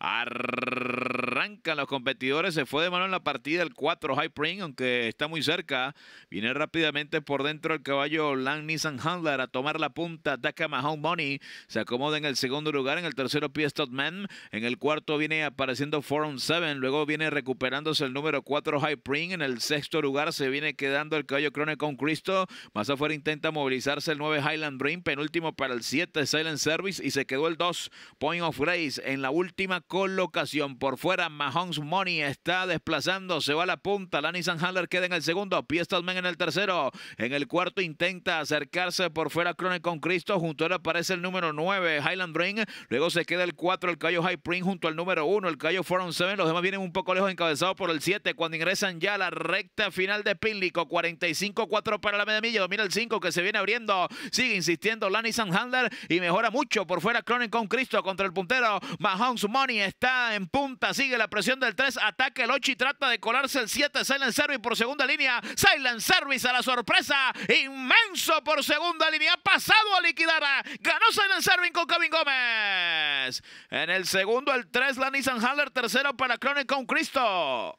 Arr... arrancan los competidores. Se fue de mano en la partida el 4 High aunque está muy cerca. Viene rápidamente por dentro el caballo Lang Nissan Handler a tomar la punta. Daka mahon Money se acomoda en el segundo lugar. En el tercero, Pia Man. En el cuarto viene apareciendo Forum 7. Luego viene recuperándose el número 4 High En el sexto lugar se viene quedando el caballo Chronicon Cristo. Más afuera intenta movilizarse el 9 Highland Dream. Penúltimo para el 7 Silent Service. Y se quedó el 2 Point of Grace en la última colocación por fuera. Mahomes Money está desplazando, se va a la punta. Lani sanhandler queda en el segundo, Piestalman en el tercero. En el cuarto intenta acercarse por fuera Cronen con Cristo. Junto a él aparece el número 9, Highland Ring. Luego se queda el 4, el Cayo High Print junto al número 1, el Cayo Forum 7. Los demás vienen un poco lejos, encabezados por el 7. Cuando ingresan ya a la recta final de Pínlico, 45-4 para la media milla. Domina el 5 que se viene abriendo. Sigue insistiendo Lani Handler y mejora mucho por fuera Cronen con Cristo contra el puntero. Mahomes Money está en punta, sigue la presión del 3, ataca el 8 y trata de colarse el 7, Silent Service por segunda línea, Silent Service a la sorpresa, inmenso por segunda línea, ha pasado a liquidar, ganó Silent Service con Kevin Gómez. En el segundo el 3, la Nissan Haller, tercero para Chronic con Cristo.